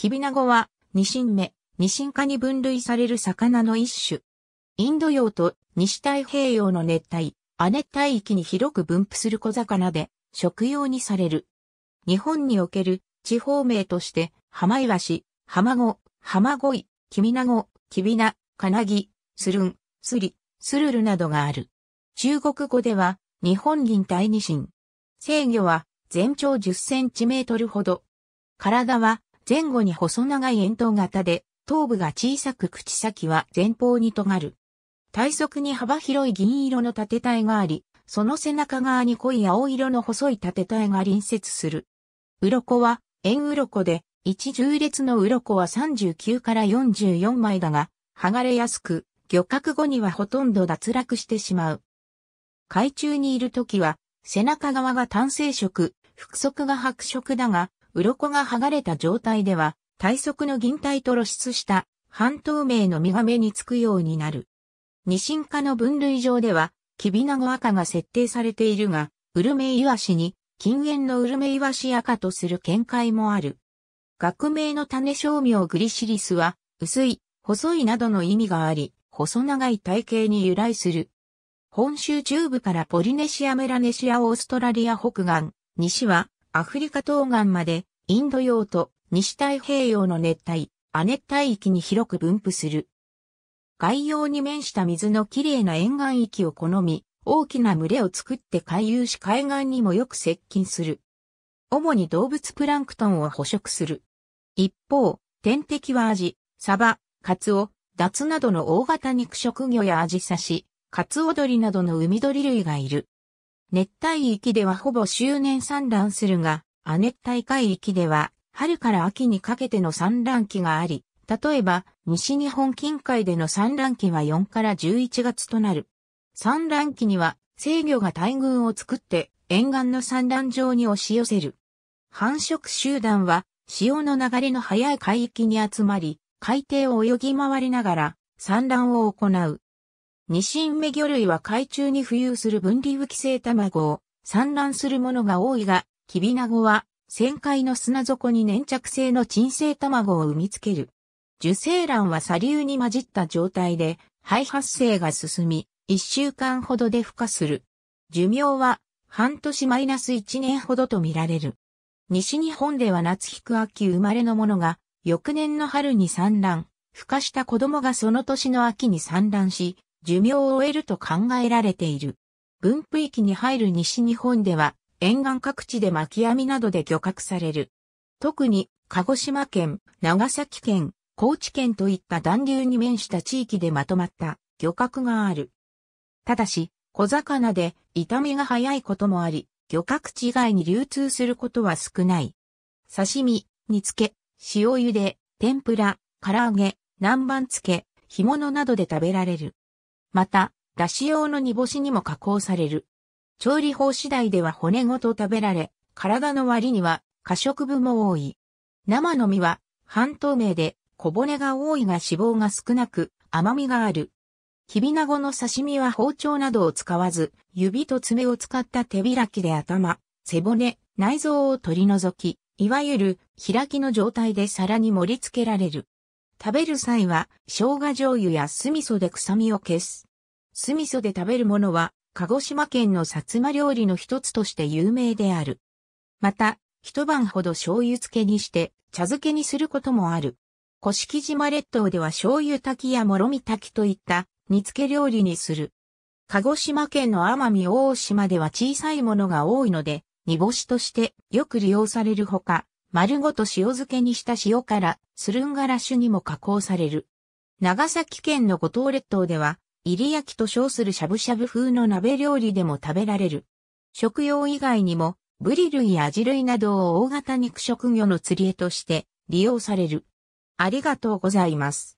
キビナゴは、ニシン目、ニシン科に分類される魚の一種。インド洋と西太平洋の熱帯、亜熱帯域に広く分布する小魚で、食用にされる。日本における地方名として、ハマイワシ、ハマゴ、ハマゴイ、キビナゴ、キビナ、カナギ、スルン、スリ、スルルなどがある。中国語では、日本銀対ニシン。制御は、全長10センチメートルほど。体は、前後に細長い円筒型で、頭部が小さく口先は前方に尖る。体側に幅広い銀色の縦体があり、その背中側に濃い青色の細い縦体が隣接する。鱗は、円鱗で、一重列の鱗は39から44枚だが、剥がれやすく、漁獲後にはほとんど脱落してしまう。海中にいる時は、背中側が単性色、腹側が白色だが、鱗が剥がれた状態では、体側の銀体と露出した半透明の身が目につくようになる。二進化の分類上では、キビナゴ赤が設定されているが、ウルメイワシに近縁のウルメイワシ赤とする見解もある。学名の種商名グリシリスは、薄い、細いなどの意味があり、細長い体型に由来する。本州中部からポリネシアメラネシアオーストラリア北岸、西はアフリカ東岸まで、インド洋と西太平洋の熱帯、亜熱帯域に広く分布する。外洋に面した水のきれいな沿岸域を好み、大きな群れを作って回遊し海岸にもよく接近する。主に動物プランクトンを捕食する。一方、天敵はアジ、サバ、カツオ、ダツなどの大型肉食魚やアジサシ、カツオドリなどの海鳥類がいる。熱帯域ではほぼ周年産卵するが、亜熱帯海域では春から秋にかけての産卵期があり、例えば西日本近海での産卵期は4から11月となる。産卵期には制御が大群を作って沿岸の産卵場に押し寄せる。繁殖集団は潮の流れの速い海域に集まり、海底を泳ぎ回りながら産卵を行う。ニシンメ魚類は海中に浮遊する分離浮き性卵を産卵するものが多いが、キビナゴは旋回の砂底に粘着性の沈性卵を産みつける。受精卵は砂流に混じった状態で肺発生が進み、1週間ほどで孵化する。寿命は半年マイナス1年ほどと見られる。西日本では夏引く秋生まれのものが翌年の春に産卵、孵化した子供がその年の秋に産卵し、寿命を終えると考えられている。分布域に入る西日本では、沿岸各地で巻き網などで漁獲される。特に、鹿児島県、長崎県、高知県といった暖流に面した地域でまとまった漁獲がある。ただし、小魚で痛みが早いこともあり、漁獲地以外に流通することは少ない。刺身、煮付け、塩茹で、天ぷら、唐揚げ、南蛮漬け、干物などで食べられる。また、だし用の煮干しにも加工される。調理法次第では骨ごと食べられ、体の割には過食部も多い。生の実は半透明で小骨が多いが脂肪が少なく甘みがある。キビナゴの刺身は包丁などを使わず、指と爪を使った手開きで頭、背骨、内臓を取り除き、いわゆる開きの状態で皿に盛り付けられる。食べる際は、生姜醤油や酢味噌で臭みを消す。酢味噌で食べるものは、鹿児島県の薩摩料理の一つとして有名である。また、一晩ほど醤油漬けにして、茶漬けにすることもある。古式島列島では醤油炊きやもろみ炊きといった煮付け料理にする。鹿児島県の奄美大島では小さいものが多いので、煮干しとしてよく利用されるほか、丸ごと塩漬けにした塩からスルンガラシュにも加工される。長崎県の五島列島では、入り焼きと称するしゃぶしゃぶ風の鍋料理でも食べられる。食用以外にも、ブリ類やアジ類などを大型肉食魚の釣り餌として利用される。ありがとうございます。